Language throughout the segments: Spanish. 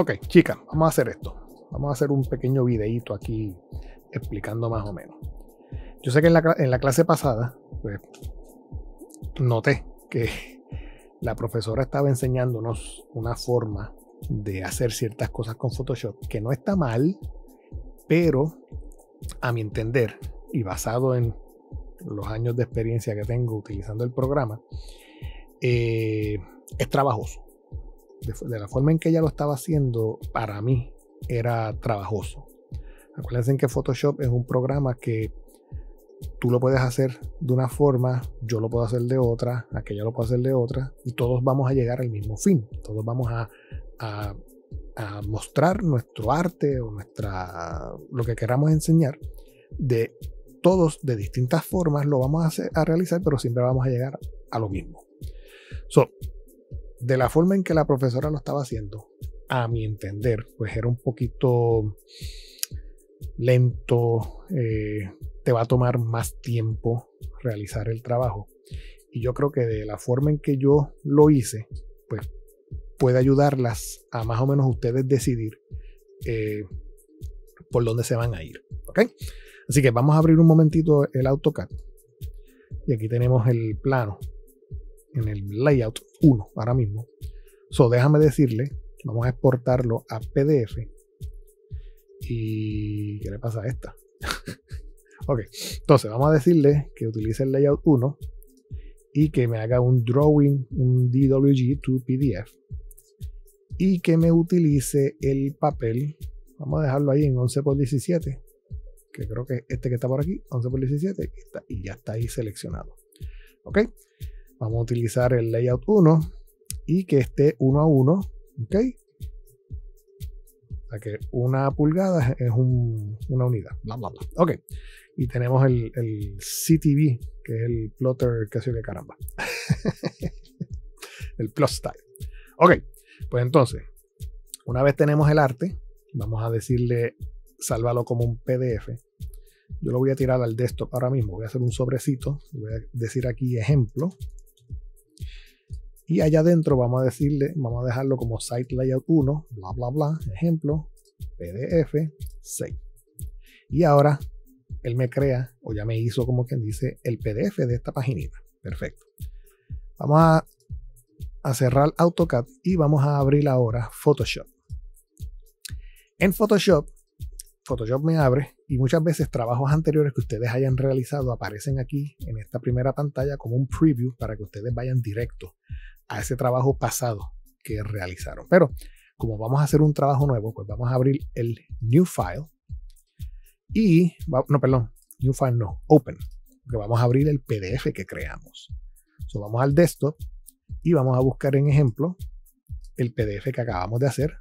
Ok, chicas, vamos a hacer esto. Vamos a hacer un pequeño videíto aquí explicando más o menos. Yo sé que en la, clase pasada pues, noté que la profesora estaba enseñándonos una forma de hacer ciertas cosas con Photoshop que no está mal, pero a mi entender y basado en los años de experiencia que tengo utilizando el programa, eh, es trabajoso de, la forma en que ella lo estaba haciendo, para mí era trabajoso. Acuérdense que Photoshop es un programa que tú lo puedes hacer de una forma, yo lo puedo hacer de otra, aquella lo puedo hacer de otra, y todos vamos a llegar al mismo fin. Todos vamos a, a, mostrar nuestro arte o nuestra, lo que queramos enseñar de todos de distintas formas lo vamos a, hacer, a realizar, pero siempre vamos a llegar a lo mismo. So, de la forma en que la profesora lo estaba haciendo, a mi entender, pues era un poquito lento, eh, te va a tomar más tiempo realizar el trabajo. Y yo creo que de la forma en que yo lo hice, pues puede ayudarlas a más o menos ustedes decidir eh, por dónde se van a ir. Así que vamos a abrir un momentito el AutoCAD. Y aquí tenemos el plano en el layout 1 ahora mismo. So, déjame decirle, vamos a exportarlo a PDF. ¿Y qué le pasa a esta? ok, entonces vamos a decirle que utilice el layout 1 y que me haga un drawing, un DWG to PDF y que me utilice el papel. Vamos a dejarlo ahí en 11 x 17 que creo que este que está por aquí, 11 x 17 y ya está ahí seleccionado. Ok, Vamos a utilizar el layout 1 y que esté uno a uno ¿Ok? O que una pulgada es una unidad. Bla, bla, bla. Ok. Y tenemos el, CTV, que es el plotter, casi que caramba. el plot style. Ok. Pues entonces, una vez tenemos el arte, vamos a decirle sálvalo como un PDF. Yo lo voy a tirar al desktop ahora mismo. Voy a hacer un sobrecito. Voy a decir aquí ejemplo. Y allá adentro vamos a decirle, vamos a dejarlo como site layout 1, bla, bla, bla, ejemplo, PDF, 6. Y ahora él me crea o ya me hizo como quien dice el PDF de esta paginita. Perfecto. Vamos a cerrar AutoCAD y vamos a abrir ahora Photoshop. En Photoshop Photoshop me abre y muchas veces trabajos anteriores que ustedes hayan realizado aparecen aquí en esta primera pantalla como un preview para que ustedes vayan directo a ese trabajo pasado que realizaron. Pero como vamos a hacer un trabajo nuevo, pues vamos a abrir el new file y, no, perdón, new file no, open, vamos a abrir el PDF que creamos. So, vamos al desktop y vamos a buscar en ejemplo el PDF que acabamos de hacer.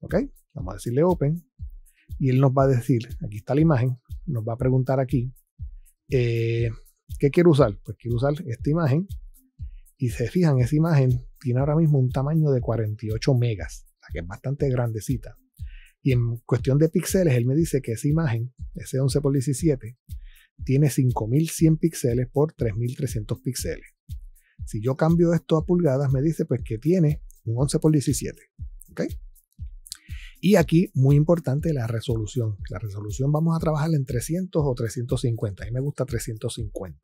¿Ok? Vamos a decirle open y él nos va a decir, aquí está la imagen, nos va a preguntar aquí, eh, ¿qué quiero usar? Pues quiero usar esta imagen y se fijan, esa imagen tiene ahora mismo un tamaño de 48 megas, que es bastante grandecita. Y en cuestión de píxeles, él me dice que esa imagen, ese 11 por 17, tiene 5100 píxeles por 3300 píxeles. Si yo cambio esto a pulgadas, me dice pues que tiene un 11 x 17. Y aquí, muy importante, la resolución. La resolución vamos a trabajar en 300 o 350. A mí me gusta 350.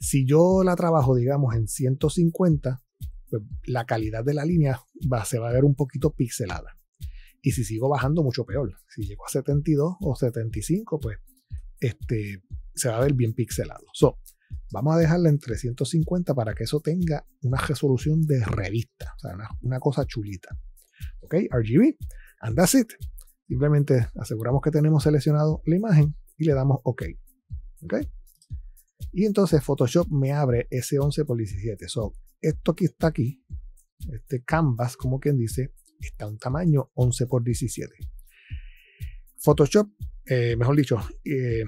Si yo la trabajo, digamos, en 150, pues la calidad de la línea va, se va a ver un poquito pixelada. Y si sigo bajando, mucho peor. Si llego a 72 o 75, pues este, se va a ver bien pixelado. So, vamos a dejarla en 350 para que eso tenga una resolución de revista, o sea, una, cosa chulita. Ok, RGB, and that's it. Simplemente aseguramos que tenemos seleccionado la imagen y le damos OK. ¿Ok? Y entonces Photoshop me abre ese 11 por 17. So, esto que está aquí, este canvas, como quien dice, está un tamaño 11 por 17. Photoshop, eh, mejor dicho, eh,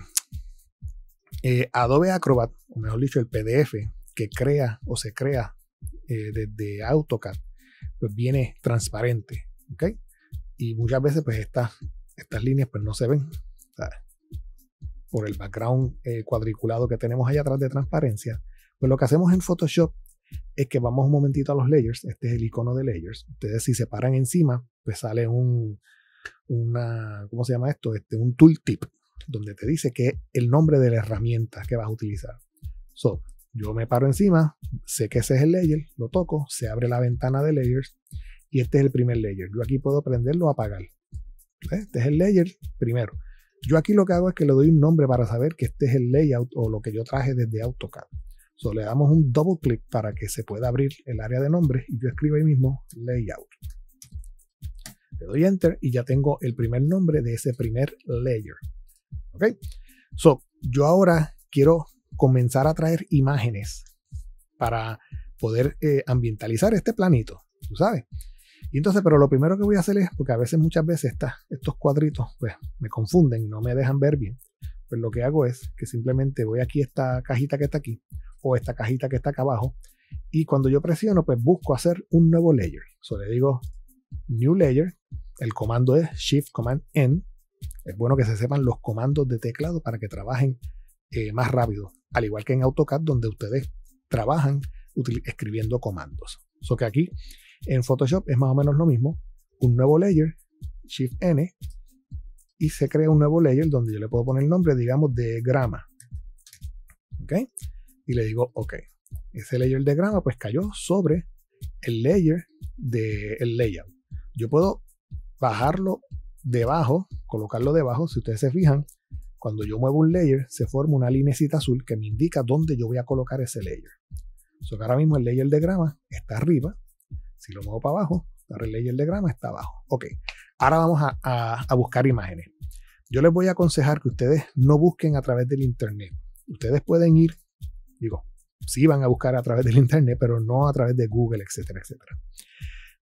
eh, Adobe Acrobat, o mejor dicho, el PDF que crea o se crea desde AutoCAD, pues viene transparente, ¿ok? Y muchas veces pues estas, estas líneas pues no se ven, por el background eh, cuadriculado que tenemos allá atrás de transparencia, pues lo que hacemos en Photoshop es que vamos un momentito a los layers, este es el icono de layers, ustedes si se paran encima, pues sale un, una, ¿cómo se llama esto? Este, un tooltip, donde te dice que el nombre de la herramienta que vas a utilizar. So, yo me paro encima, sé que ese es el layer, lo toco, se abre la ventana de layers y este es el primer layer. Yo aquí puedo prenderlo o apagar. Este es el layer primero. Yo aquí lo que hago es que le doy un nombre para saber que este es el layout o lo que yo traje desde AutoCAD. So, le damos un doble clic para que se pueda abrir el área de nombres y yo escribo ahí mismo layout. Le doy enter y ya tengo el primer nombre de ese primer layer. ¿Ok? So, yo ahora quiero comenzar a traer imágenes para poder eh, ambientalizar este planito, tú sabes. Y entonces, pero lo primero que voy a hacer es, porque a veces muchas veces está estos cuadritos pues me confunden y no me dejan ver bien, pues lo que hago es que simplemente voy aquí a esta cajita que está aquí o esta cajita que está acá abajo y cuando yo presiono pues busco hacer un nuevo layer. So le digo new layer, el comando es shift command n. Es bueno que se sepan los comandos de teclado para que trabajen eh, más rápido, al igual que en AutoCAD donde ustedes trabajan escribiendo comandos. So que aquí en Photoshop es más o menos lo mismo. Un nuevo layer, Shift N, y se crea un nuevo layer donde yo le puedo poner el nombre, digamos, de grama. ¿Ok? Y le digo, ok. Ese layer de grama pues cayó sobre el layer del el layout. Yo puedo bajarlo debajo, colocarlo debajo. Si ustedes se fijan, cuando yo muevo un layer, se forma una linecita azul que me indica dónde yo voy a colocar ese layer. So, ahora mismo el layer de grama está arriba si lo muevo para abajo, la relayer de grama está abajo. Ok, ahora vamos a, buscar imágenes. Yo les voy a aconsejar que ustedes no busquen a través del Internet. Ustedes pueden ir, digo, sí van a buscar a través del Internet, pero no a través de Google, etcétera, etcétera.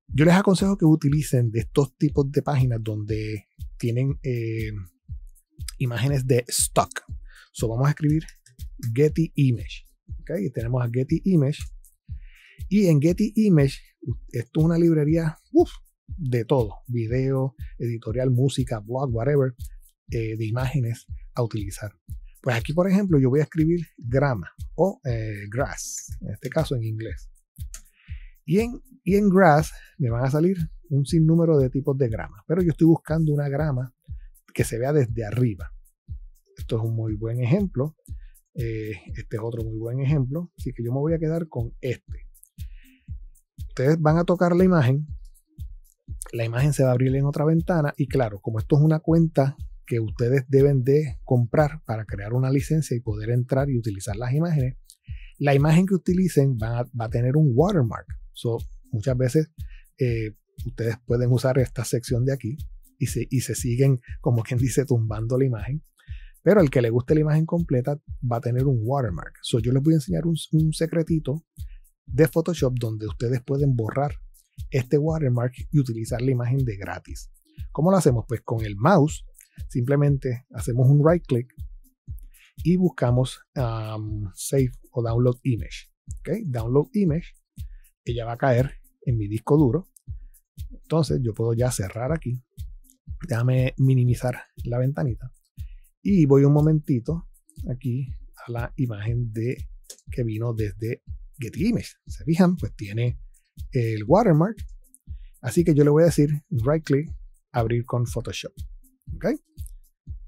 Yo les aconsejo que utilicen de estos tipos de páginas donde tienen eh, imágenes de stock. So vamos a escribir Getty Image. ¿okay? tenemos a Getty Image. Y en Getty Image esto es una librería de todo, video, editorial, música, blog, whatever, eh, de imágenes a utilizar. Pues aquí, por ejemplo, yo voy a escribir grama o eh, grass, en este caso en inglés. Y en, y en grass me van a salir un sinnúmero de tipos de grama, pero yo estoy buscando una grama que se vea desde arriba. Esto es un muy buen ejemplo. Eh, este es otro muy buen ejemplo. Así que yo me voy a quedar con este ustedes van a tocar la imagen, la imagen se va a abrir en otra ventana y claro, como esto es una cuenta que ustedes deben de comprar para crear una licencia y poder entrar y utilizar las imágenes, la imagen que utilicen va a, tener un watermark. So, muchas veces eh, ustedes pueden usar esta sección de aquí y se, se siguen, como quien dice, tumbando la imagen. Pero el que le guste la imagen completa va a tener un watermark. yo les voy a enseñar un, un secretito de Photoshop donde ustedes pueden borrar este watermark y utilizar la imagen de gratis. ¿Cómo lo hacemos? Pues con el mouse simplemente hacemos un right click y buscamos um, Save o Download Image. ¿okay? Download Image, ella va a caer en mi disco duro. Entonces yo puedo ya cerrar aquí. Déjame minimizar la ventanita. Y voy un momentito aquí a la imagen de que vino desde GetImage, se fijan, pues tiene el watermark. Así que yo le voy a decir right click, abrir con Photoshop. ¿Ok?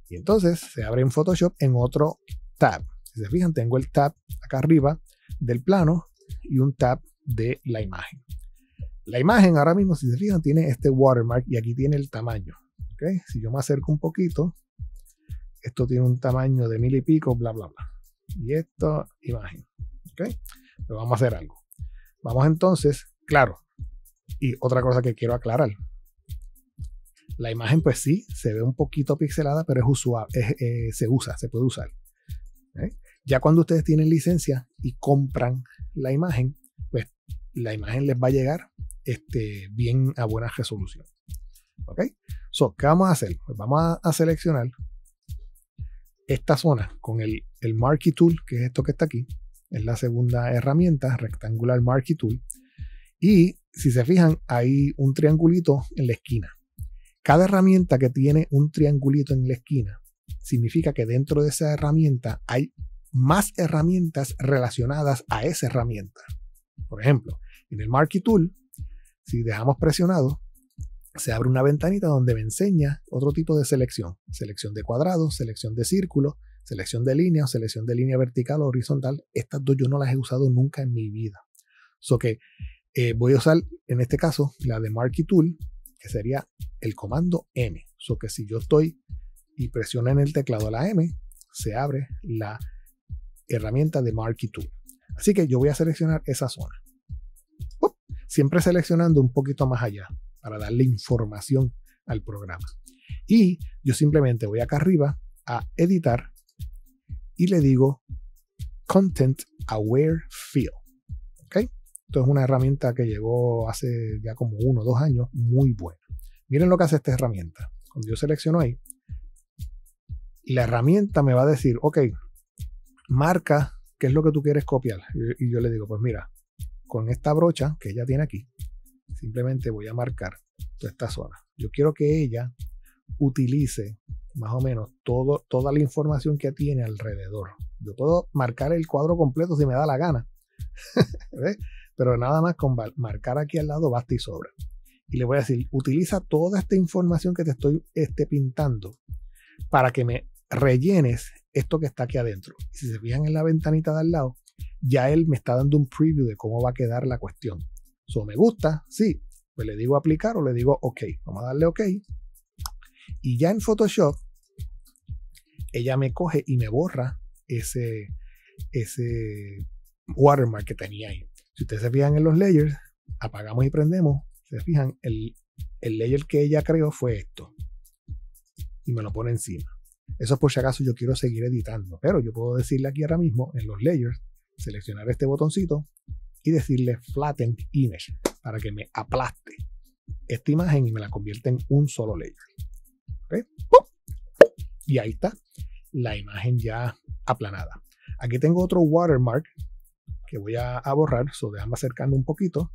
Y entonces se abre en Photoshop en otro tab. Si se fijan, tengo el tab acá arriba del plano y un tab de la imagen. La imagen ahora mismo, si se fijan, tiene este watermark y aquí tiene el tamaño. ok, Si yo me acerco un poquito, esto tiene un tamaño de mil y pico, bla, bla, bla. Y esto imagen. ok vamos a hacer algo. Vamos entonces, claro. Y otra cosa que quiero aclarar. La imagen, pues sí, se ve un poquito pixelada, pero es usual, eh, se usa, se puede usar. ¿eh? Ya cuando ustedes tienen licencia y compran la imagen, pues la imagen les va a llegar este, bien a buena resolución. ¿Ok? So, ¿qué vamos a hacer? Pues vamos a, seleccionar esta zona con el, el Marquee Tool, que es esto que está aquí es la segunda herramienta, Rectangular Marquee Tool. Y si se fijan, hay un triangulito en la esquina. Cada herramienta que tiene un triangulito en la esquina significa que dentro de esa herramienta hay más herramientas relacionadas a esa herramienta. Por ejemplo, en el Marquee Tool, si dejamos presionado, se abre una ventanita donde me enseña otro tipo de selección. Selección de cuadrados, selección de círculos, Selección de línea o selección de línea vertical o horizontal. Estas dos yo no las he usado nunca en mi vida. So que eh, voy a usar en este caso la de Marquee Tool, que sería el comando M. So que si yo estoy y presiono en el teclado la M, se abre la herramienta de Marquee Tool. Así que yo voy a seleccionar esa zona. siempre seleccionando un poquito más allá para darle información al programa. Y yo simplemente voy acá arriba a editar y le digo Content Aware Field. ¿Ok? Esto es una herramienta que llegó hace ya como uno o dos años, muy buena. Miren lo que hace esta herramienta. Cuando yo selecciono ahí, la herramienta me va a decir, ok, marca qué es lo que tú quieres copiar. Y yo le digo, pues mira, con esta brocha que ella tiene aquí, simplemente voy a marcar toda esta zona. Yo quiero que ella utilice más o menos toda la información que tiene alrededor. Yo puedo marcar el cuadro completo si me da la gana, pero nada más con marcar aquí al lado basta y sobra. Y le voy a decir, utiliza toda esta información que te estoy este, pintando para que me rellenes esto que está aquí adentro. Y si se fijan en la ventanita de al lado, ya él me está dando un preview de cómo va a quedar la cuestión. So, me gusta, sí, pues le digo aplicar o le digo ok. Vamos a darle ok. Y ya en Photoshop, ella me coge y me borra ese, ese watermark que tenía ahí. Si ustedes se fijan en los layers, apagamos y prendemos, se fijan, el, el layer que ella creó fue esto. Y me lo pone encima. Eso es por si acaso yo quiero seguir editando. Pero yo puedo decirle aquí ahora mismo en los layers, seleccionar este botoncito y decirle flatten image para que me aplaste esta imagen y me la convierta en un solo layer. Y ahí está la imagen ya aplanada. Aquí tengo otro watermark que voy a, borrar. So, déjame acercando un poquito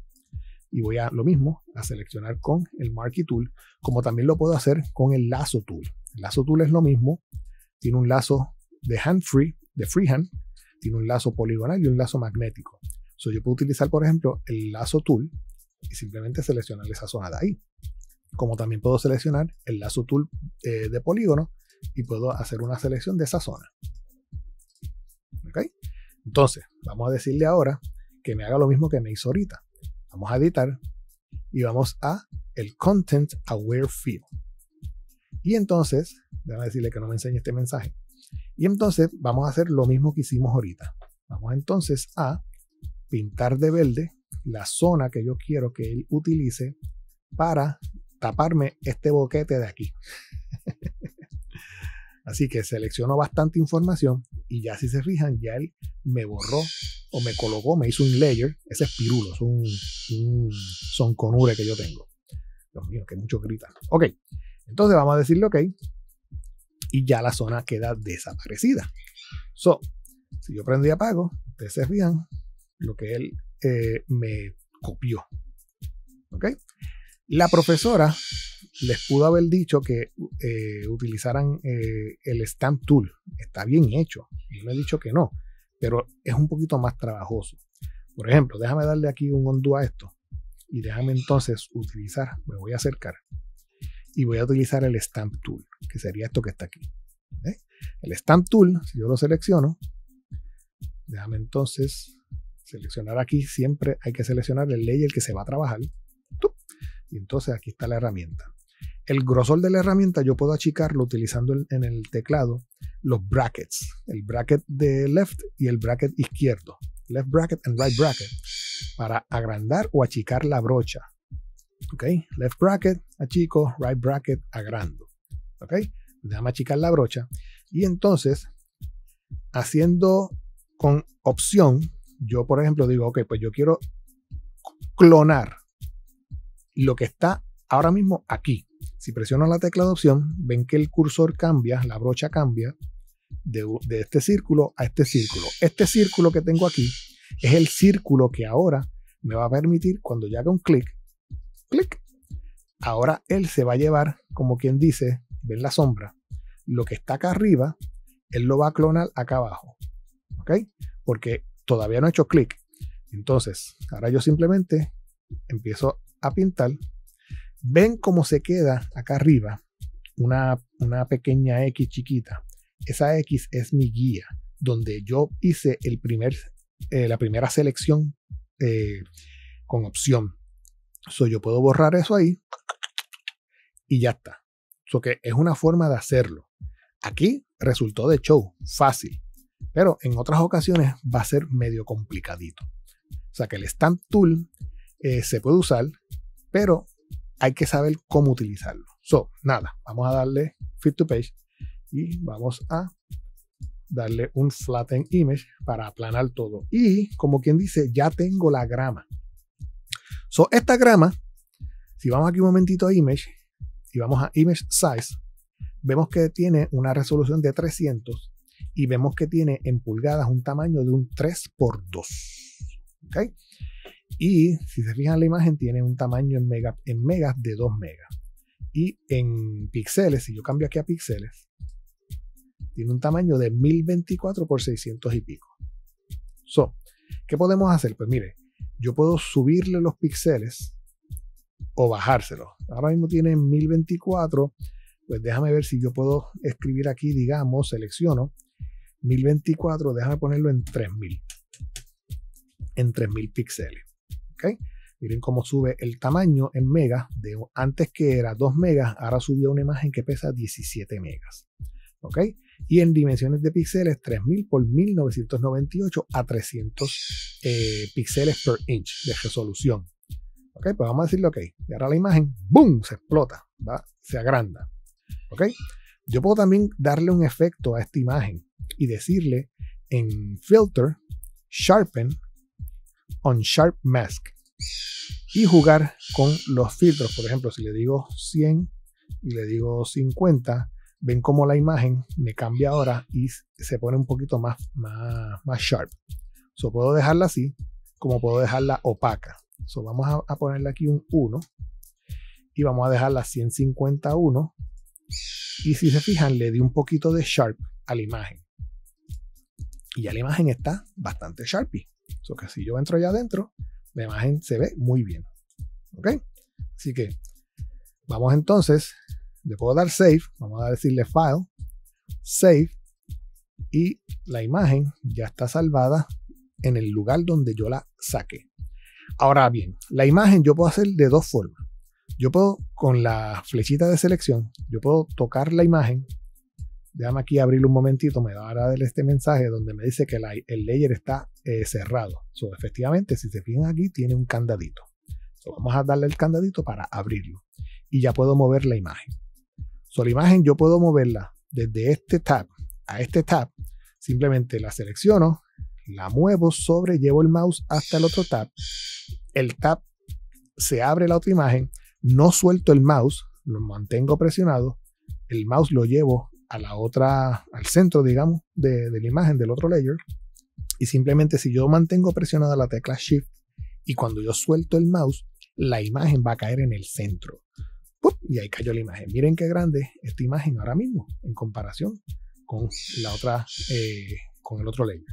y voy a lo mismo a seleccionar con el Marquee Tool, como también lo puedo hacer con el Lazo Tool. El Lazo Tool es lo mismo, tiene un lazo de hand free, de freehand, tiene un lazo poligonal y un lazo magnético. yo puedo utilizar, por ejemplo, el Lazo Tool y simplemente seleccionar esa zona de ahí como también puedo seleccionar el lazo tool eh, de polígono y puedo hacer una selección de esa zona. ¿Okay? Entonces, vamos a decirle ahora que me haga lo mismo que me hizo ahorita. Vamos a editar y vamos a el Content Aware Field. Y entonces, déjame decirle que no me enseñe este mensaje. Y entonces vamos a hacer lo mismo que hicimos ahorita. Vamos entonces a pintar de verde la zona que yo quiero que él utilice para taparme este boquete de aquí. Así que seleccionó bastante información y ya si se fijan, ya él me borró o me colocó, me hizo un layer. Ese es pirulo, es un, sonconure que yo tengo. Dios mío, que mucho gritan Ok, entonces vamos a decirle ok y ya la zona queda desaparecida. So, si yo prendo y apago, ustedes se fijan lo que él eh, me copió. ¿Ok? La profesora les pudo haber dicho que eh, utilizaran eh, el Stamp Tool. Está bien hecho. Yo no he dicho que no, pero es un poquito más trabajoso. Por ejemplo, déjame darle aquí un undo a esto y déjame entonces utilizar, me voy a acercar y voy a utilizar el Stamp Tool, que sería esto que está aquí. ¿eh? El Stamp Tool, si yo lo selecciono, déjame entonces seleccionar aquí, siempre hay que seleccionar el layer que se va a trabajar. Y entonces aquí está la herramienta. El grosor de la herramienta yo puedo achicarlo utilizando en, el teclado los brackets, el bracket de left y el bracket izquierdo, left bracket and right bracket, para agrandar o achicar la brocha. ¿Ok? Left bracket, achico, right bracket, agrando. ¿Ok? Déjame achicar la brocha. Y entonces, haciendo con opción, yo por ejemplo digo, ok, pues yo quiero clonar lo que está ahora mismo aquí. Si presiono la tecla de opción, ven que el cursor cambia, la brocha cambia de, este círculo a este círculo. Este círculo que tengo aquí es el círculo que ahora me va a permitir cuando yo haga un clic, clic, ahora él se va a llevar, como quien dice, ven la sombra, lo que está acá arriba, él lo va a clonar acá abajo. ¿Ok? Porque todavía no he hecho clic. Entonces, ahora yo simplemente empiezo a pintar, ven cómo se queda acá arriba una, pequeña X chiquita. Esa X es mi guía, donde yo hice el primer, eh, la primera selección eh, con opción. So, yo puedo borrar eso ahí y ya está. So, que es una forma de hacerlo. Aquí resultó de show, fácil, pero en otras ocasiones va a ser medio complicadito. O sea que el Stamp Tool eh, se puede usar, pero hay que saber cómo utilizarlo. So, nada, vamos a darle fit to page y vamos a darle un flatten image para aplanar todo. Y como quien dice, ya tengo la grama. So, esta grama, si vamos aquí un momentito a image y vamos a image size, vemos que tiene una resolución de 300 y vemos que tiene en pulgadas un tamaño de un 3x2. 2 Ok. Y si se fijan la imagen, tiene un tamaño en, en megas de 2 megas. Y en píxeles, si yo cambio aquí a píxeles, tiene un tamaño de 1024 por 600 y pico. So, ¿Qué podemos hacer? Pues mire, yo puedo subirle los píxeles o bajárselos. Ahora mismo tiene 1024. Pues déjame ver si yo puedo escribir aquí, digamos, selecciono 1024, déjame ponerlo en 3000. En 3000 píxeles. Miren cómo sube el tamaño en megas. De, antes que era 2 megas, ahora subió una imagen que pesa 17 megas. Y en dimensiones de píxeles, 3000 por 1998 a 300 eh, píxeles per inch de resolución. ¿Ok? Pues vamos a decirle, ok, y ahora la imagen, ¡boom! Se explota, ¿va? se agranda. ¿Ok? Yo puedo también darle un efecto a esta imagen y decirle en filter, sharpen, on Sharp Mask y jugar con los filtros. Por ejemplo, si le digo 100 y le digo 50, ven cómo la imagen me cambia ahora y se pone un poquito más, más, más sharp. So, puedo dejarla así, como puedo dejarla opaca. So, vamos a, ponerle aquí un 1 y vamos a dejarla 151. Y si se fijan, le di un poquito de sharp a la imagen. Y ya la imagen está bastante sharpie que si yo entro allá adentro, la imagen se ve muy bien. ¿Ok? Así que vamos entonces, le puedo dar save, vamos a decirle file, save, y la imagen ya está salvada en el lugar donde yo la saqué. Ahora bien, la imagen yo puedo hacer de dos formas. Yo puedo, con la flechita de selección, yo puedo tocar la imagen déjame aquí abrir un momentito, me dar este mensaje donde me dice que el layer está eh, cerrado. efectivamente, si se fijan aquí, tiene un candadito. vamos a darle el candadito para abrirlo. Y ya puedo mover la imagen. la imagen yo puedo moverla desde este tab a este tab. Simplemente la selecciono, la muevo sobre, llevo el mouse hasta el otro tab. El tab se abre la otra imagen. No suelto el mouse, lo mantengo presionado. El mouse lo llevo a la otra, al centro, digamos, de, la imagen del otro layer. Y simplemente si yo mantengo presionada la tecla Shift y cuando yo suelto el mouse, la imagen va a caer en el centro. Y ahí cayó la imagen. Miren qué grande esta imagen ahora mismo en comparación con la otra, eh, con el otro layer.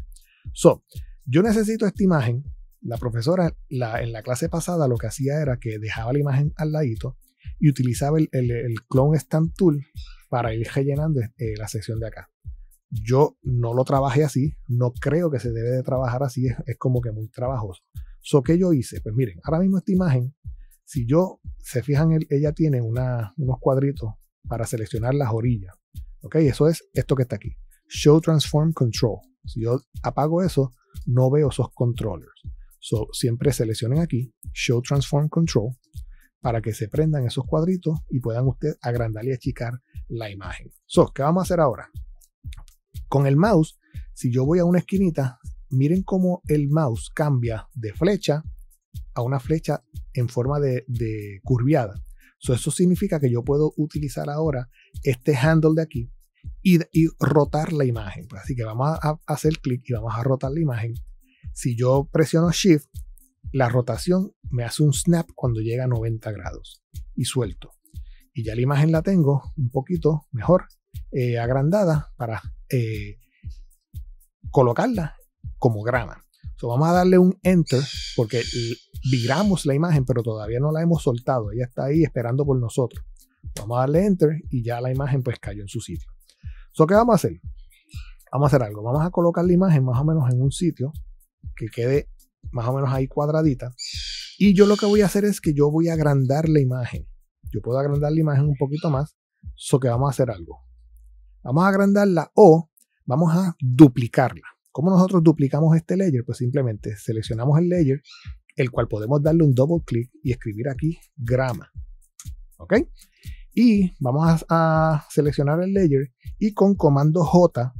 So, yo necesito esta imagen. La profesora la, en la clase pasada lo que hacía era que dejaba la imagen al ladito y utilizaba el, el, el clone stamp tool para ir rellenando eh, la sección de acá. Yo no lo trabajé así, no creo que se debe de trabajar así, es, como que muy trabajoso. So, ¿Qué yo hice? Pues miren, ahora mismo esta imagen, si yo, se fijan, ella tiene una, unos cuadritos para seleccionar las orillas. ¿Ok? Eso es esto que está aquí. Show Transform Control. Si yo apago eso, no veo esos controllers. So, siempre seleccionen aquí, Show Transform Control, para que se prendan esos cuadritos y puedan usted agrandar y achicar la imagen. So, ¿qué vamos a hacer ahora? Con el mouse, si yo voy a una esquinita, miren cómo el mouse cambia de flecha a una flecha en forma de, curviada. eso significa que yo puedo utilizar ahora este handle de aquí y, y rotar la imagen. Así que vamos a hacer clic y vamos a rotar la imagen. Si yo presiono Shift, la rotación me hace un snap cuando llega a 90 grados y suelto. Y ya la imagen la tengo un poquito mejor eh, agrandada para eh, colocarla como grana So, vamos a darle un enter porque viramos la imagen, pero todavía no la hemos soltado. Ella está ahí esperando por nosotros. Vamos a darle enter y ya la imagen pues cayó en su sitio. So, ¿Qué vamos a hacer? Vamos a hacer algo. Vamos a colocar la imagen más o menos en un sitio que quede más o menos ahí cuadradita. Y yo lo que voy a hacer es que yo voy a agrandar la imagen. Yo puedo agrandar la imagen un poquito más, so que vamos a hacer algo. Vamos a agrandarla o vamos a duplicarla. ¿Cómo nosotros duplicamos este layer? Pues simplemente seleccionamos el layer, el cual podemos darle un doble clic y escribir aquí grama. ¿Ok? Y vamos a seleccionar el layer y con comando J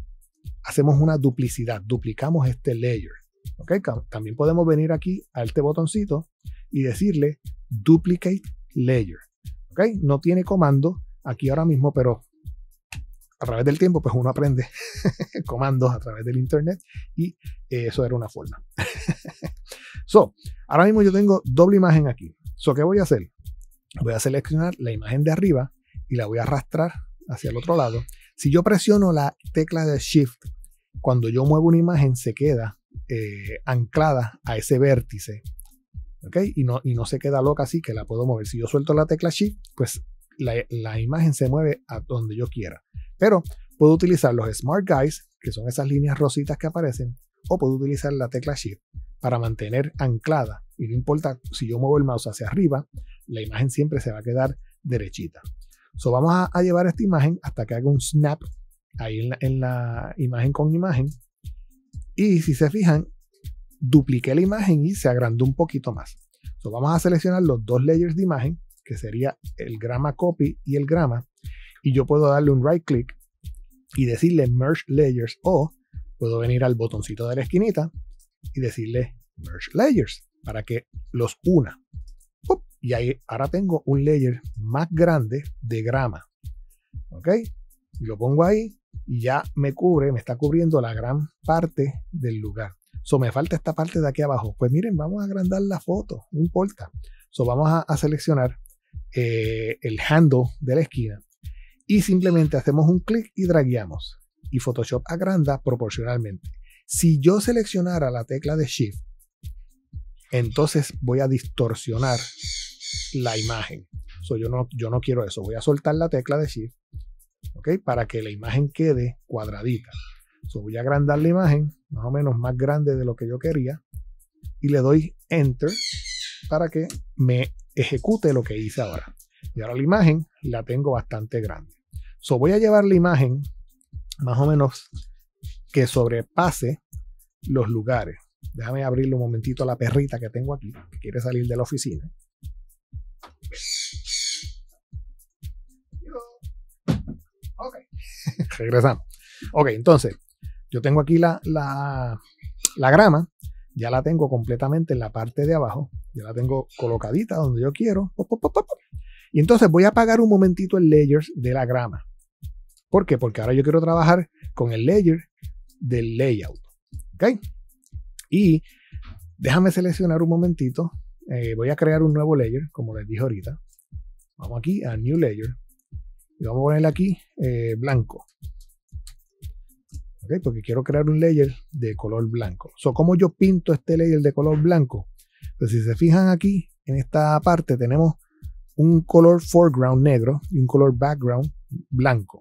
hacemos una duplicidad, duplicamos este layer. Okay, también podemos venir aquí a este botoncito y decirle duplicate layer. Okay, no tiene comando aquí ahora mismo, pero a través del tiempo, pues uno aprende comandos a través del internet y eh, eso era una forma. so, ahora mismo yo tengo doble imagen aquí. So, ¿qué voy a hacer? Voy a seleccionar la imagen de arriba y la voy a arrastrar hacia el otro lado. Si yo presiono la tecla de Shift, cuando yo muevo una imagen se queda eh, anclada a ese vértice. ¿Ok? Y no, y no se queda loca así que la puedo mover. Si yo suelto la tecla Shift, pues la, imagen se mueve a donde yo quiera. Pero puedo utilizar los Smart Guys, que son esas líneas rositas que aparecen, o puedo utilizar la tecla Shift para mantener anclada. Y no importa si yo muevo el mouse hacia arriba, la imagen siempre se va a quedar derechita. So, vamos a, llevar esta imagen hasta que haga un snap ahí en la imagen con imagen y si se fijan, dupliqué la imagen y se agrandó un poquito más. So, vamos a seleccionar los dos layers de imagen, que sería el grama copy y el grama. Y yo puedo darle un right click y decirle merge layers o puedo venir al botoncito de la esquinita y decirle merge layers para que los una. Y ahí ahora tengo un layer más grande de grama. ¿Ok? Lo pongo ahí y ya me cubre, me está cubriendo la gran parte del lugar. So, me falta esta parte de aquí abajo. Pues miren, vamos a agrandar la foto, no importa. So, vamos a, seleccionar eh, el handle de la esquina y simplemente hacemos un clic y dragueamos. Y Photoshop agranda proporcionalmente. Si yo seleccionara la tecla de Shift, entonces voy a distorsionar la imagen. So, yo, no, yo no quiero eso. Voy a soltar la tecla de Shift para que la imagen quede cuadradita. So, voy a agrandar la imagen, más o menos más grande de lo que yo quería, y le doy Enter para que me ejecute lo que hice ahora. Y ahora la imagen la tengo bastante grande. So, voy a llevar la imagen más o menos que sobrepase los lugares. Déjame abrirle un momentito a la perrita que tengo aquí, que quiere salir de la oficina. Ok. Regresamos. Ok, entonces, yo tengo aquí la, la, grama, ya la tengo completamente en la parte de abajo, ya la tengo colocadita donde yo quiero. y entonces voy a apagar un momentito el layers de la grama. ¿Por qué? Porque ahora yo quiero trabajar con el layer del layout. ¿Ok? Y déjame seleccionar un momentito. Eh, voy a crear un nuevo layer, como les dije ahorita. Vamos aquí a New Layer vamos a ponerle aquí eh, blanco. Porque quiero crear un layer de color blanco. ¿Cómo yo pinto este layer de color blanco? Pues si se fijan aquí, en esta parte tenemos un color foreground negro y un color background blanco.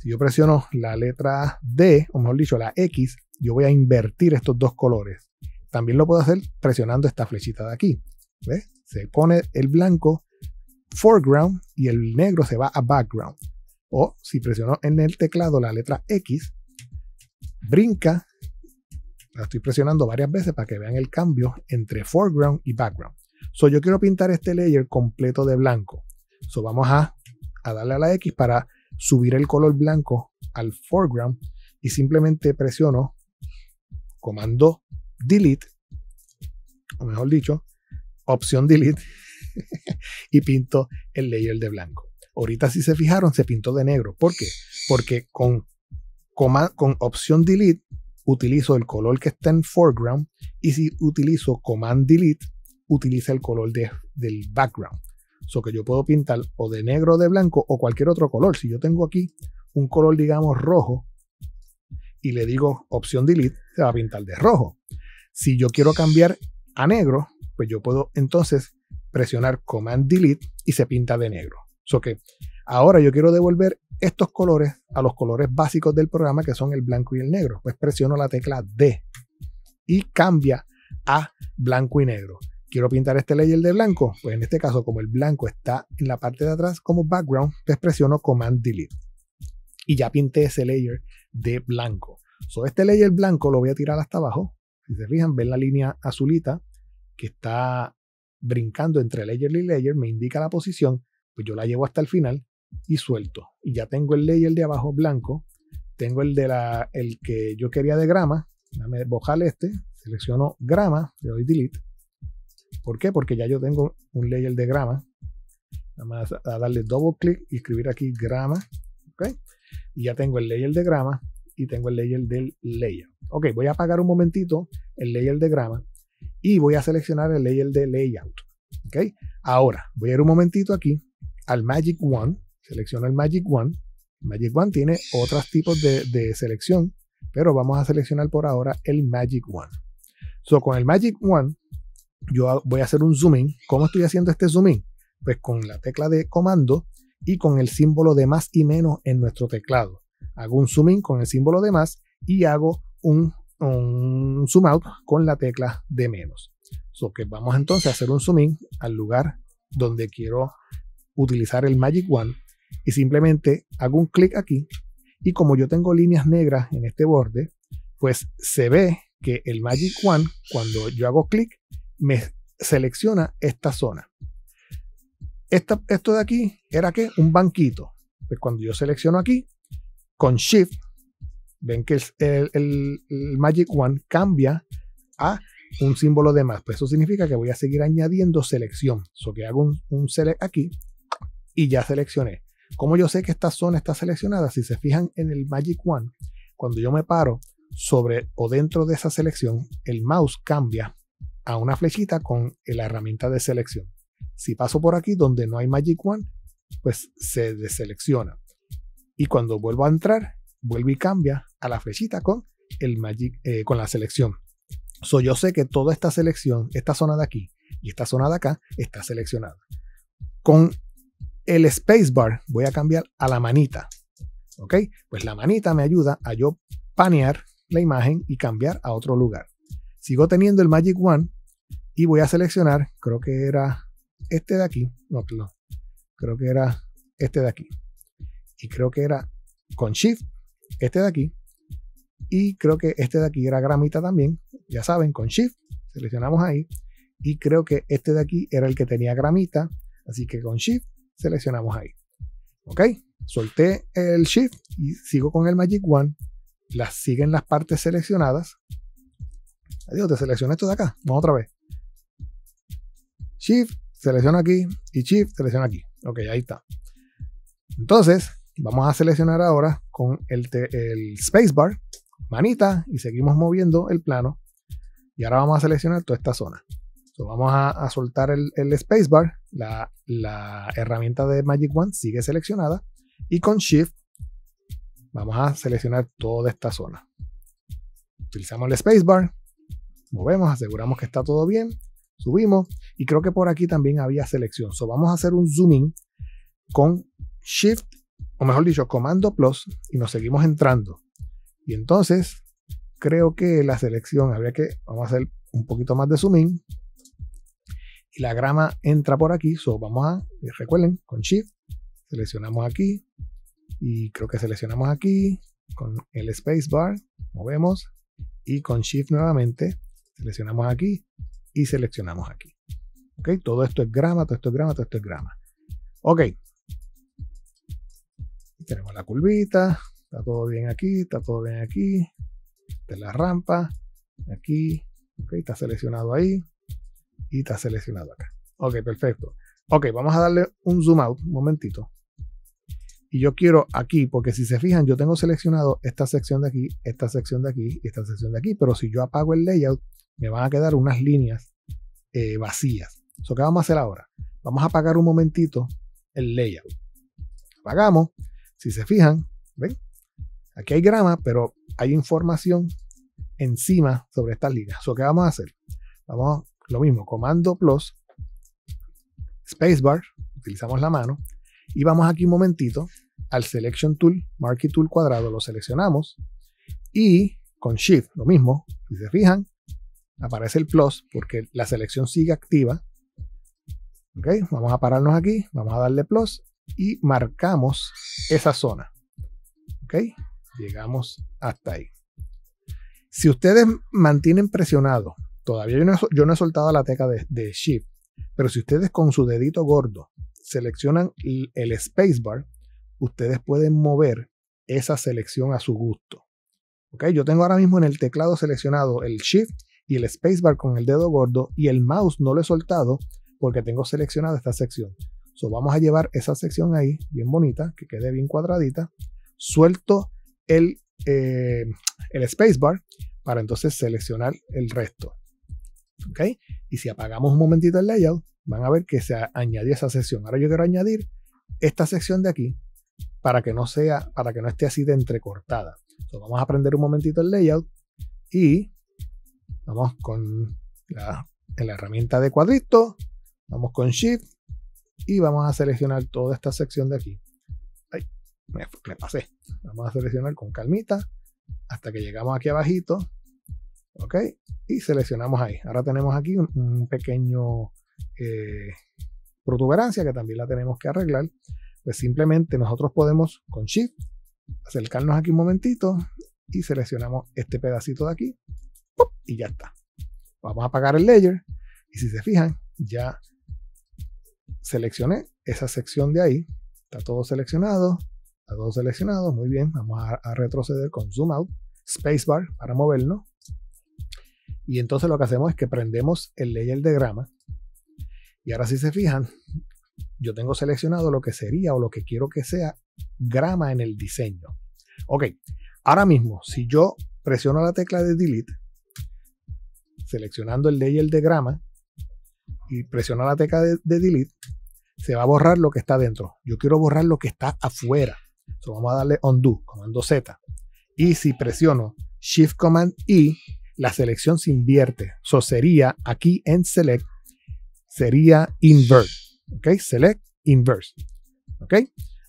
Si yo presiono la letra D, o mejor dicho, la X, yo voy a invertir estos dos colores. También lo puedo hacer presionando esta flechita de aquí. Se pone el blanco foreground y el negro se va a background. O si presiono en el teclado la letra X, brinca. La estoy presionando varias veces para que vean el cambio entre foreground y background. So, yo quiero pintar este layer completo de blanco. So, vamos a, a darle a la X para subir el color blanco al foreground y simplemente presiono comando delete, o mejor dicho, opción delete y pinto el layer de blanco. Ahorita si se fijaron, se pintó de negro. ¿Por qué? Porque con, coma, con opción delete utilizo el color que está en foreground y si utilizo command delete, utiliza el color del background. So que yo puedo pintar o de negro o de blanco o cualquier otro color. Si yo tengo aquí un color, digamos, rojo y le digo opción delete, se va a pintar de rojo. Si yo quiero cambiar a negro, pues yo puedo entonces presionar Command Delete y se pinta de negro. que ahora yo quiero devolver estos colores a los colores básicos del programa que son el blanco y el negro. Pues presiono la tecla D y cambia a blanco y negro. Quiero pintar este layer de blanco. Pues en este caso, como el blanco está en la parte de atrás como background, pues presiono Command Delete. Y ya pinté ese layer de blanco. So, este layer blanco lo voy a tirar hasta abajo. Si se fijan, ven la línea azulita que está brincando entre layer y layer, me indica la posición, pues yo la llevo hasta el final y suelto. Y ya tengo el layer de abajo blanco, tengo el de la, el que yo quería de grama, déjame bojar este, selecciono grama, le doy delete. ¿Por qué? Porque ya yo tengo un layer de grama. Vamos a darle doble clic y escribir aquí grama. ok Y ya tengo el layer de grama y tengo el layer del layer. Ok, voy a apagar un momentito el layer de grama y voy a seleccionar el layer de layout. Ahora, voy a ir un momentito aquí al Magic One, selecciono el Magic One. Magic One tiene otros tipos de, selección, pero vamos a seleccionar por ahora el Magic One. So, con el Magic One, yo voy a hacer un zooming. ¿Cómo estoy haciendo este zooming? Pues con la tecla de comando y con el símbolo de más y menos en nuestro teclado. Hago un zooming con el símbolo de más y hago un un zoom out con la tecla de menos. So que vamos entonces a hacer un zoom in al lugar donde quiero utilizar el Magic One y simplemente hago un clic aquí y como yo tengo líneas negras en este borde, pues se ve que el Magic One cuando yo hago clic me selecciona esta zona. esto de aquí era que un banquito. Pues cuando yo selecciono aquí, con Shift ven que el, Magic One cambia a un símbolo de más. Pues eso significa que voy a seguir añadiendo selección. so que hago un, un, select aquí y ya seleccioné. Como yo sé que esta zona está seleccionada, si se fijan en el Magic One, cuando yo me paro sobre o dentro de esa selección, el mouse cambia a una flechita con la herramienta de selección. Si paso por aquí donde no hay Magic One, pues se deselecciona. Y cuando vuelvo a entrar, vuelvo y cambia a la flechita con, el Magic, eh, con la selección. So, yo sé que toda esta selección, esta zona de aquí y esta zona de acá está seleccionada. Con el bar voy a cambiar a la manita. ¿Ok? Pues la manita me ayuda a yo panear la imagen y cambiar a otro lugar. Sigo teniendo el Magic One y voy a seleccionar, creo que era este de aquí. No, no. Creo que era este de aquí. Y creo que era con Shift este de aquí. Y creo que este de aquí era gramita también. Ya saben, con Shift seleccionamos ahí. Y creo que este de aquí era el que tenía gramita. Así que con Shift seleccionamos ahí. Ok, solté el Shift y sigo con el Magic One. Las siguen las partes seleccionadas. Adiós, te seleccioné esto de acá. Vamos otra vez. Shift, selecciono aquí y Shift, selecciono aquí. Ok, ahí está. Entonces, Vamos a seleccionar ahora con el, el spacebar, manita, y seguimos moviendo el plano. Y ahora vamos a seleccionar toda esta zona. vamos a, soltar el, el spacebar. La, herramienta de Magic one sigue seleccionada. Y con Shift vamos a seleccionar toda esta zona. Utilizamos el spacebar. Movemos, aseguramos que está todo bien. Subimos. Y creo que por aquí también había selección. vamos a hacer un zoom in con Shift o mejor dicho, comando plus y nos seguimos entrando. Y entonces creo que la selección, habría que, vamos a hacer un poquito más de zooming Y la grama entra por aquí, so vamos a, eh, recuerden, con shift, seleccionamos aquí y creo que seleccionamos aquí con el spacebar, movemos y con shift nuevamente, seleccionamos aquí y seleccionamos aquí. Ok, todo esto es grama, todo esto es grama, todo esto es grama. Ok, tenemos la curvita, está todo bien aquí, está todo bien aquí, de la rampa, aquí, está seleccionado ahí y está seleccionado acá. Ok, perfecto. Ok, vamos a darle un zoom out, un momentito. Y yo quiero aquí, porque si se fijan, yo tengo seleccionado esta sección de aquí, esta sección de aquí y esta sección de aquí, pero si yo apago el layout, me van a quedar unas líneas eh, vacías. Eso que vamos a hacer ahora. Vamos a apagar un momentito el layout. Apagamos si se fijan, ¿ven? Aquí hay grama, pero hay información encima sobre estas líneas. So, ¿Qué vamos a hacer? Vamos lo mismo, comando plus, spacebar, utilizamos la mano, y vamos aquí un momentito al Selection Tool, Marquee Tool cuadrado, lo seleccionamos y con Shift, lo mismo, si se fijan, aparece el plus porque la selección sigue activa. Ok, vamos a pararnos aquí, vamos a darle plus y marcamos esa zona. ¿Ok? Llegamos hasta ahí. Si ustedes mantienen presionado, todavía yo no, he, soltado la tecla de, Shift, pero si ustedes con su dedito gordo seleccionan el, el spacebar, ustedes pueden mover esa selección a su gusto. ¿Ok? Yo tengo ahora mismo en el teclado seleccionado el Shift y el spacebar con el dedo gordo y el mouse no lo he soltado porque tengo seleccionada esta sección. So, vamos a llevar esa sección ahí, bien bonita, que quede bien cuadradita. Suelto el, eh, el spacebar para entonces seleccionar el resto. ¿Ok? Y si apagamos un momentito el layout, van a ver que se añadió esa sección. Ahora yo quiero añadir esta sección de aquí para que no sea, para que no esté así de entrecortada. So, vamos a prender un momentito el layout y vamos con la herramienta de cuadrito, vamos con Shift y vamos a seleccionar toda esta sección de aquí. Ay, me, pasé. Vamos a seleccionar con calmita hasta que llegamos aquí abajito. Ok, y seleccionamos ahí. Ahora tenemos aquí un, pequeño eh, protuberancia que también la tenemos que arreglar. Pues simplemente nosotros podemos con Shift acercarnos aquí un momentito y seleccionamos este pedacito de aquí y ya está. Vamos a apagar el layer y si se fijan ya seleccioné esa sección de ahí. Está todo seleccionado. Está todo seleccionado. Muy bien. Vamos a, retroceder con zoom out. Spacebar para movernos. Y entonces lo que hacemos es que prendemos el layer de grama. Y ahora si se fijan, yo tengo seleccionado lo que sería o lo que quiero que sea grama en el diseño. Ok, ahora mismo, si yo presiono la tecla de delete, seleccionando el layer de grama, y presiono la tecla de, delete, se va a borrar lo que está dentro. Yo quiero borrar lo que está afuera. Entonces vamos a darle undo, comando Z. Y si presiono Shift Command I, la selección se invierte. eso sería aquí en Select, sería Invert. ¿Ok? Select, Inverse. ¿Ok?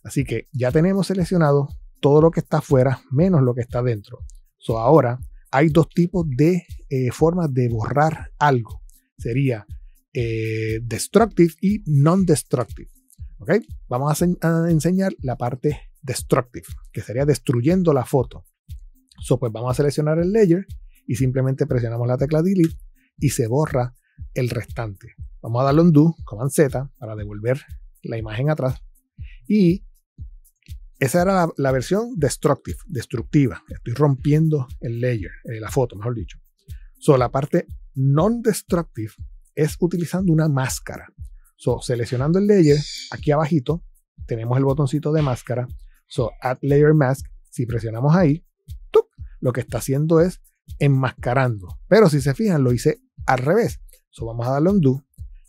Así que ya tenemos seleccionado todo lo que está afuera menos lo que está dentro. So ahora hay dos tipos de eh, formas de borrar algo. Sería eh, destructive y non-destructive. ¿Ok? Vamos a, enseñar la parte destructive, que sería destruyendo la foto. pues vamos a seleccionar el layer y simplemente presionamos la tecla delete y se borra el restante. Vamos a darle undo, command Z, para devolver la imagen atrás. Y esa era la, versión destructive, destructiva. Estoy rompiendo el layer, eh, la foto, mejor dicho. So, la parte non-destructive es utilizando una máscara. So, seleccionando el layer, aquí abajito tenemos el botoncito de máscara. So, Add Layer Mask, si presionamos ahí, lo que está haciendo es enmascarando. Pero si se fijan, lo hice al revés. So, vamos a darle undo.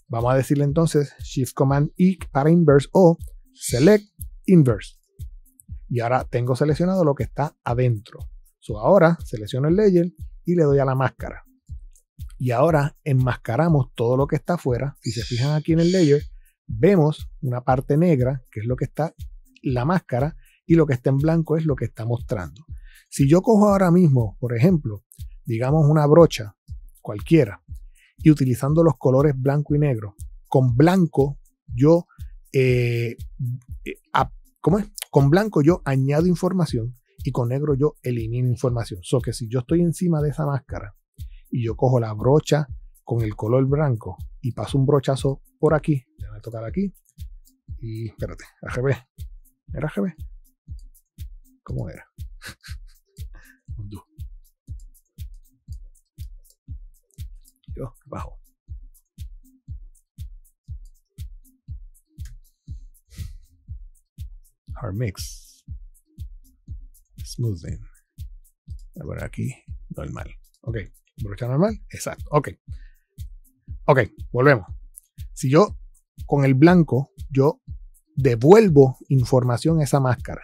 Vamos a decirle entonces Shift Command I para Inverse o Select Inverse. Y ahora tengo seleccionado lo que está adentro. So, ahora selecciono el layer y le doy a la máscara. Y ahora enmascaramos todo lo que está afuera. Si se fijan aquí en el layer, vemos una parte negra, que es lo que está la máscara, y lo que está en blanco es lo que está mostrando. Si yo cojo ahora mismo, por ejemplo, digamos una brocha cualquiera, y utilizando los colores blanco y negro, con blanco yo, eh, eh, Con blanco yo añado información y con negro yo elimino información. So que si yo estoy encima de esa máscara y yo cojo la brocha con el color blanco y paso un brochazo por aquí, le voy a tocar aquí y espérate, AGB, ¿era AGB? ¿Cómo era? yo bajo. Hard mix. Smoothing. Ahora aquí, normal. Ok. Brocha normal, exacto. Ok. Ok, volvemos. Si yo con el blanco, yo devuelvo información a esa máscara.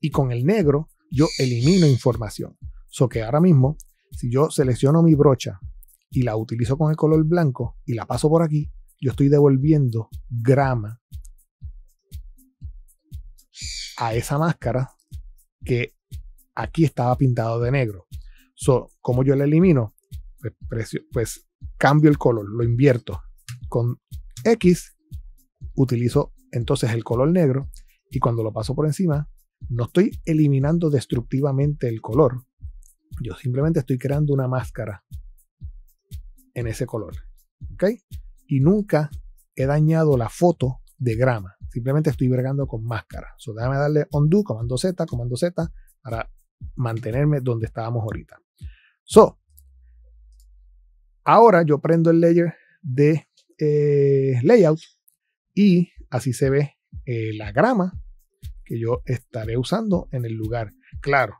Y con el negro, yo elimino información. So que ahora mismo, si yo selecciono mi brocha y la utilizo con el color blanco y la paso por aquí, yo estoy devolviendo grama a esa máscara que aquí estaba pintado de negro. So, ¿Cómo yo la elimino? precio, pues cambio el color, lo invierto con X, utilizo entonces el color negro y cuando lo paso por encima, no estoy eliminando destructivamente el color, yo simplemente estoy creando una máscara en ese color. ¿Ok? Y nunca he dañado la foto de grama. Simplemente estoy bregando con máscara. So, déjame darle undo, comando Z, comando Z, para mantenerme donde estábamos ahorita. So, Ahora yo prendo el layer de eh, layout y así se ve eh, la grama que yo estaré usando en el lugar. Claro,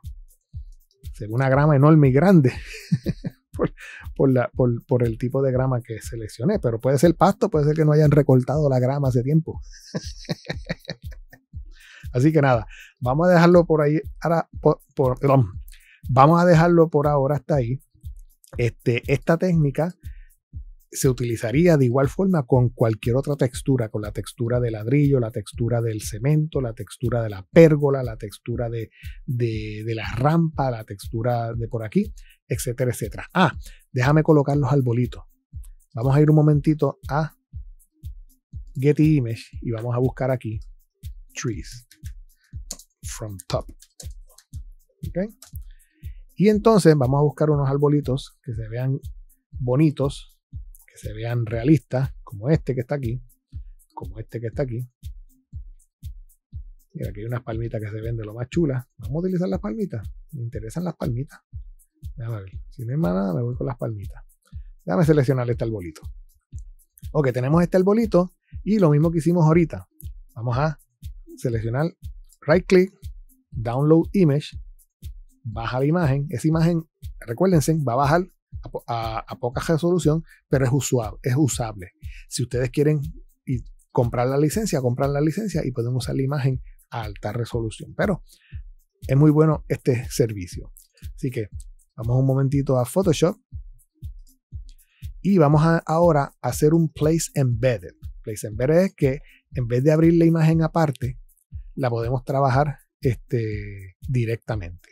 será una grama enorme y grande por, el tipo de grama que seleccioné, pero puede ser pasto, puede ser que no hayan recortado la grama hace tiempo. así que nada, vamos a dejarlo por ahí. Ahora, vamos a dejarlo por ahora hasta ahí. Este, esta técnica se utilizaría de igual forma con cualquier otra textura, con la textura de ladrillo, la textura del cemento, la textura de la pérgola, la textura de, la rampa, la textura de por aquí, etcétera, etcétera. Ah, déjame colocar los arbolitos. Vamos a ir un momentito a Getty Image y vamos a buscar aquí trees from top. Y entonces vamos a buscar unos arbolitos que se vean bonitos, que se vean realistas, como este que está aquí, como este que está aquí. Mira, aquí hay unas palmitas que se ven de lo más chulas. Vamos a utilizar las palmitas. Me interesan las palmitas. Déjame ver. Si no hay más me voy con las palmitas. Déjame seleccionar este arbolito. Ok, tenemos este arbolito y lo mismo que hicimos ahorita. Vamos a seleccionar right click, download image baja la imagen. Esa imagen, recuérdense, va a bajar a, poca resolución, pero es, usual, es usable. Si ustedes quieren y comprar la licencia, compran la licencia y podemos usar la imagen a alta resolución. Pero es muy bueno este servicio. Así que vamos un momentito a Photoshop y vamos a, ahora a hacer un Place Embedded. Place Embedded es que en vez de abrir la imagen aparte, la podemos trabajar este, directamente.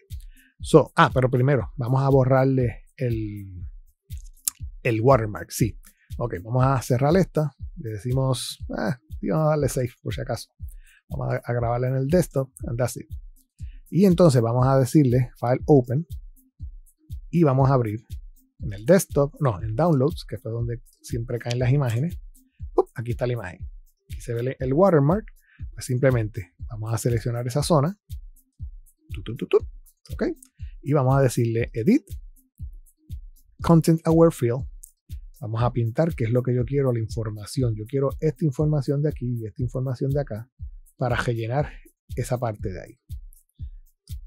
So, ah, pero primero, vamos a borrarle el, watermark, sí. Ok, vamos a cerrar esta. Le decimos, ah, vamos a darle save por si acaso. Vamos a, grabarle grabarla en el desktop, and that's it. Y entonces vamos a decirle file open y vamos a abrir en el desktop, no, en downloads, que fue donde siempre caen las imágenes. aquí está la imagen. Aquí se ve el watermark. Pues simplemente vamos a seleccionar esa zona. ok y vamos a decirle edit content aware field. Vamos a pintar qué es lo que yo quiero, la información. Yo quiero esta información de aquí y esta información de acá para rellenar esa parte de ahí.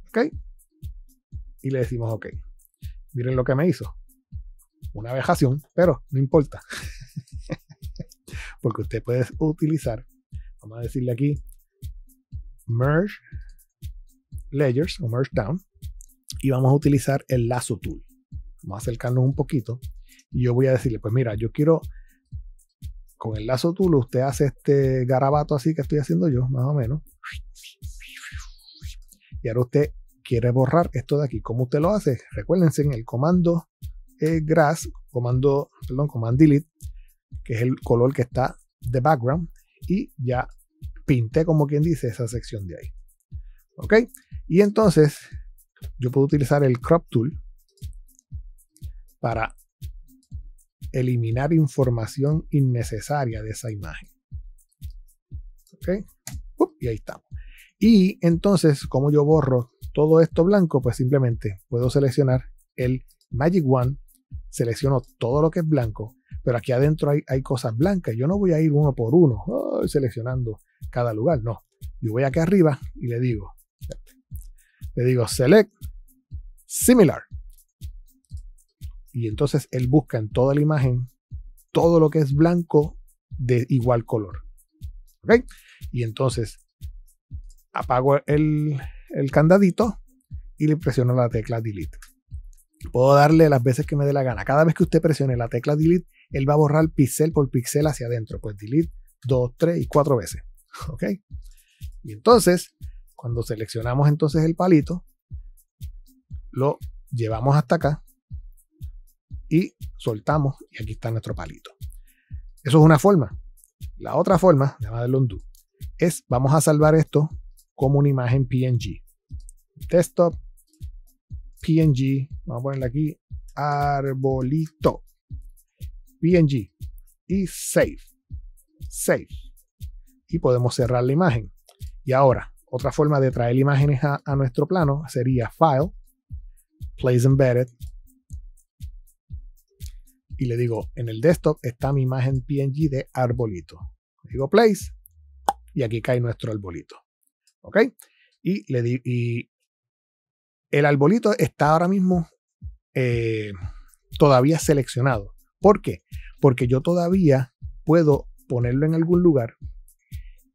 ¿Ok? Y le decimos ok. Miren lo que me hizo. Una vejación, pero no importa. Porque usted puede utilizar, vamos a decirle aquí, merge layers o merge down y vamos a utilizar el lazo tool. Vamos a acercarnos un poquito y yo voy a decirle, pues mira, yo quiero con el lazo tool, usted hace este garabato así que estoy haciendo yo, más o menos. Y ahora usted quiere borrar esto de aquí. ¿Cómo usted lo hace? Recuérdense en el comando eh, grass, comando, perdón, command delete, que es el color que está de background, y ya pinté, como quien dice, esa sección de ahí. ¿Ok? Y entonces yo puedo utilizar el crop tool para eliminar información innecesaria de esa imagen. ¿Ok? y ahí estamos. Y entonces, como yo borro todo esto blanco, pues simplemente puedo seleccionar el Magic One, selecciono todo lo que es blanco, pero aquí adentro hay, cosas blancas. Yo no voy a ir uno por uno seleccionando cada lugar, no. Yo voy aquí arriba y le digo le digo select similar. Y entonces él busca en toda la imagen todo lo que es blanco de igual color. ¿Ok? Y entonces apago el, candadito y le presiono la tecla delete. Puedo darle las veces que me dé la gana. Cada vez que usted presione la tecla delete, él va a borrar pixel por pixel hacia adentro. Pues delete dos tres y cuatro veces. ¿Ok? Y entonces cuando seleccionamos entonces el palito, lo llevamos hasta acá y soltamos y aquí está nuestro palito. Eso es una forma. La otra forma, llamada el undo, es vamos a salvar esto como una imagen PNG. Desktop, PNG, vamos a ponerle aquí, arbolito, PNG y save, save. Y podemos cerrar la imagen. Y ahora, otra forma de traer imágenes a, nuestro plano sería File, Place Embedded. Y le digo, en el desktop está mi imagen PNG de arbolito. digo Place y aquí cae nuestro arbolito. ¿Ok? Y, le y el arbolito está ahora mismo eh, todavía seleccionado. ¿Por qué? Porque yo todavía puedo ponerlo en algún lugar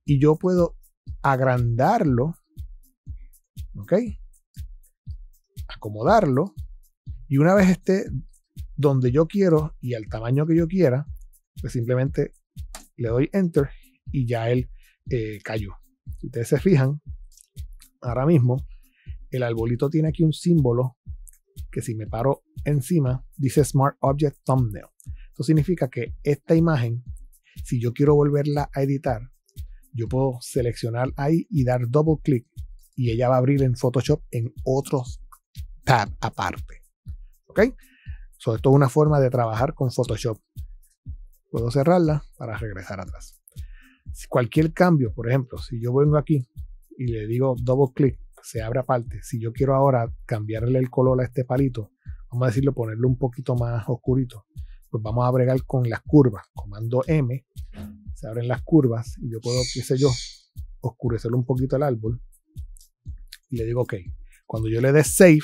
y yo puedo agrandarlo, ¿ok? Acomodarlo y una vez esté donde yo quiero y al tamaño que yo quiera, pues simplemente le doy enter y ya él eh, cayó. Si ustedes se fijan, ahora mismo el arbolito tiene aquí un símbolo que si me paro encima dice Smart Object Thumbnail. Esto significa que esta imagen, si yo quiero volverla a editar, yo puedo seleccionar ahí y dar doble clic y ella va a abrir en Photoshop en otros tab aparte. ¿Ok? sobre todo una forma de trabajar con Photoshop. Puedo cerrarla para regresar atrás. Si cualquier cambio, por ejemplo, si yo vengo aquí y le digo doble clic se abre aparte. Si yo quiero ahora cambiarle el color a este palito, vamos a decirlo, ponerlo un poquito más oscurito, pues vamos a bregar con las curvas. Comando M, se abren las curvas y yo puedo, qué sé yo, oscurecer un poquito el árbol. Y le digo, ok, cuando yo le dé save,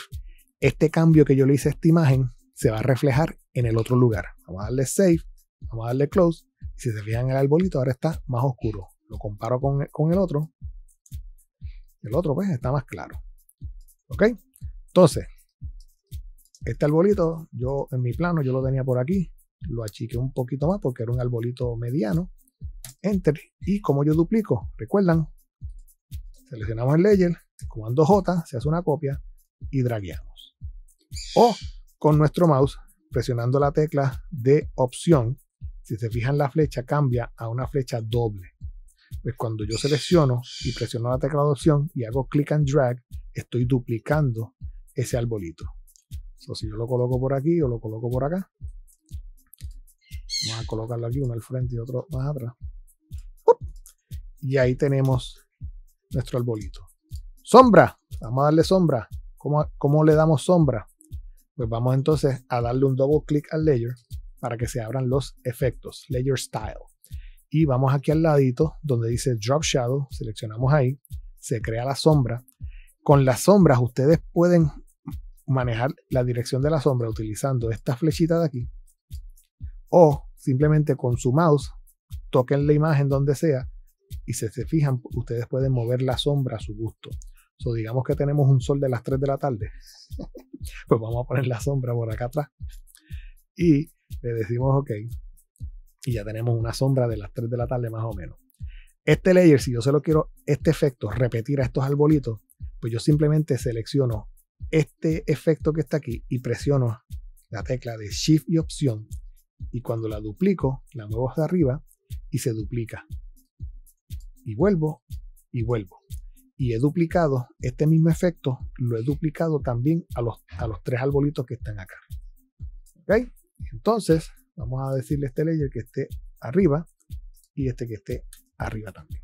este cambio que yo le hice a esta imagen se va a reflejar en el otro lugar. Vamos a darle save, vamos a darle close. Y Si se fijan, el arbolito ahora está más oscuro. Lo comparo con, con el otro. El otro, pues, está más claro. ¿Ok? Entonces, este arbolito, yo en mi plano, yo lo tenía por aquí lo achique un poquito más porque era un arbolito mediano. Enter. Y como yo duplico, recuerdan, seleccionamos el layer, comando J, se hace una copia y dragueamos. O con nuestro mouse, presionando la tecla de opción, si se fijan la flecha cambia a una flecha doble. Pues cuando yo selecciono y presiono la tecla de opción y hago click and drag, estoy duplicando ese arbolito. So, si yo lo coloco por aquí o lo coloco por acá, Vamos a colocarlo aquí, uno al frente y otro más atrás. Y ahí tenemos nuestro arbolito. Sombra. Vamos a darle sombra. ¿Cómo, ¿Cómo, le damos sombra? Pues vamos entonces a darle un doble clic al layer para que se abran los efectos. Layer Style. Y vamos aquí al ladito donde dice Drop Shadow. Seleccionamos ahí. Se crea la sombra. Con las sombras ustedes pueden manejar la dirección de la sombra utilizando esta flechita de aquí o simplemente con su mouse toquen la imagen donde sea y si se fijan, ustedes pueden mover la sombra a su gusto. O digamos que tenemos un sol de las 3 de la tarde, pues vamos a poner la sombra por acá atrás y le decimos OK y ya tenemos una sombra de las 3 de la tarde más o menos. Este layer, si yo se lo quiero, este efecto, repetir a estos arbolitos, pues yo simplemente selecciono este efecto que está aquí y presiono la tecla de Shift y opción y cuando la duplico, la muevo hacia arriba y se duplica. Y vuelvo y vuelvo. Y he duplicado este mismo efecto, lo he duplicado también a los, a los tres arbolitos que están acá. ¿Ok? Entonces, vamos a decirle a este layer que esté arriba y este que esté arriba también.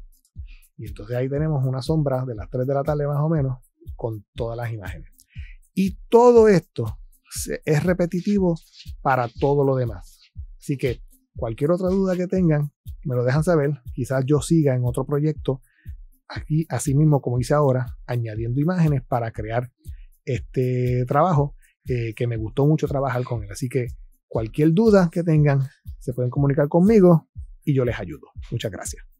Y entonces ahí tenemos una sombra de las tres de la tarde más o menos con todas las imágenes. Y todo esto es repetitivo para todo lo demás. Así que cualquier otra duda que tengan, me lo dejan saber. Quizás yo siga en otro proyecto aquí, así mismo como hice ahora, añadiendo imágenes para crear este trabajo eh, que me gustó mucho trabajar con él. Así que cualquier duda que tengan, se pueden comunicar conmigo y yo les ayudo. Muchas gracias.